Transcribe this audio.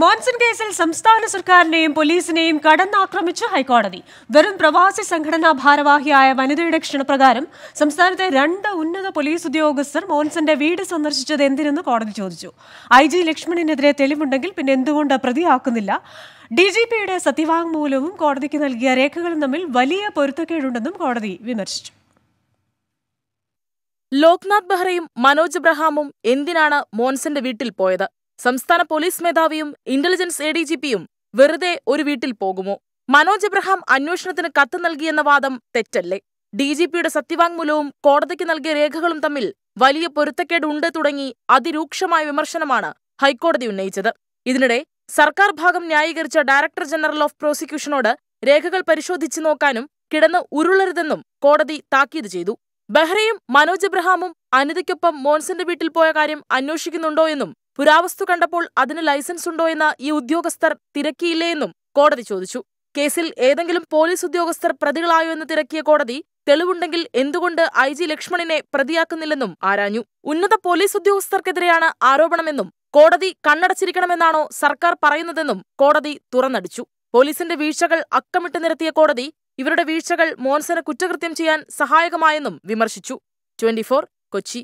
മോൺസൺ കേസിൽ സംസ്ഥാന സർക്കാരിനെയും പോലീസിനെയും കടന്നാക്രമിച്ചു ഹൈക്കോടതി വെറും പ്രവാസി സംഘടനാ ഭാരവാഹിയായ വനിതയുടെ ക്ഷണപ്രകാരം സംസ്ഥാനത്തെ രണ്ട് ഉന്നത പോലീസ് ഉദ്യോഗസ്ഥർ മോൻസന്റെ വീട് സന്ദർശിച്ചത് എന്തിനെന്ന് കോടതി ചോദിച്ചു ഐ ജി ലക്ഷ്മണിനെതിരെ തെളിവുണ്ടെങ്കിൽ പിന്നെ എന്തുകൊണ്ട് പ്രതിയാക്കുന്നില്ല ഡി ജി പിയുടെ സത്യവാങ്മൂലവും കോടതിക്ക് നൽകിയ രേഖകളും തമ്മിൽ വലിയ പൊരുത്തക്കേടുണ്ടെന്നും കോടതി വിമർശിച്ചു ലോക്നാഥ് ബെഹ്റയും മനോജ് എബ്രഹാമും എന്തിനാണ് മോൻസന്റെ വീട്ടിൽ പോയത് സംസ്ഥാന പോലീസ് മേധാവിയും ഇന്റലിജൻസ് എ ഡി ജി പിയും വെറുതെ ഒരു വീട്ടിൽ പോകുമോ മനോജ് എബ്രഹാം അന്വേഷണത്തിന് കത്ത് നൽകിയെന്ന വാദം തെറ്റല്ലേ ഡി ജി പിയുടെ സത്യവാങ്മൂലവും കോടതിക്ക് നൽകിയ രേഖകളും തമ്മിൽ വലിയ പൊരുത്തക്കേടുണ്ട് തുടങ്ങി അതിരൂക്ഷമായ വിമർശനമാണ് ഹൈക്കോടതി ഉന്നയിച്ചത് ഇതിനിടെ സർക്കാർ ഭാഗം ന്യായീകരിച്ച ഡയറക്ടർ ജനറൽ ഓഫ് പ്രോസിക്യൂഷനോട് രേഖകൾ പരിശോധിച്ചു നോക്കാനും കിടന്ന് ഉരുളരുതെന്നും കോടതി താക്കീത് ചെയ്തു ബെഹ്റയും മനോജ് എബ്രഹാമും അനിതയ്ക്കൊപ്പം മോൻസന്റെ വീട്ടിൽ പോയ കാര്യം അന്വേഷിക്കുന്നുണ്ടോ എന്നും പുരാവസ്തു കണ്ടപ്പോൾ അതിന് ലൈസൻസ് ഉണ്ടോ എന്ന് ഈ ഉദ്യോഗസ്ഥർ തിരക്കിയില്ലേ എന്നും കോടതി ചോദിച്ചു കേസിൽ ഏതെങ്കിലും പോലീസ് ഉദ്യോഗസ്ഥർ പ്രതികളായോ എന്ന് തിരക്കിയ കോടതി തെളിവുണ്ടെങ്കിൽ എന്തുകൊണ്ട് ഐ ജി ലക്ഷ്മണിനെ പ്രതിയാക്കുന്നില്ലെന്നും ആരാഞ്ഞു ഉന്നത പോലീസ് ഉദ്യോഗസ്ഥർക്കെതിരെയാണ് ആരോപണമെന്നും കോടതി കണ്ണടച്ചിരിക്കണമെന്നാണോ സർക്കാർ പറയുന്നതെന്നും കോടതി തുറന്നടിച്ചു പോലീസിന്റെ വീഴ്ചകൾ അക്കമിട്ട് നിരത്തിയ കോടതി ഇവരുടെ വീഴ്ചകൾ മോൻസന് കുറ്റകൃത്യം ചെയ്യാൻ സഹായകമായെന്നും വിമർശിച്ചു ട്വന്റി കൊച്ചി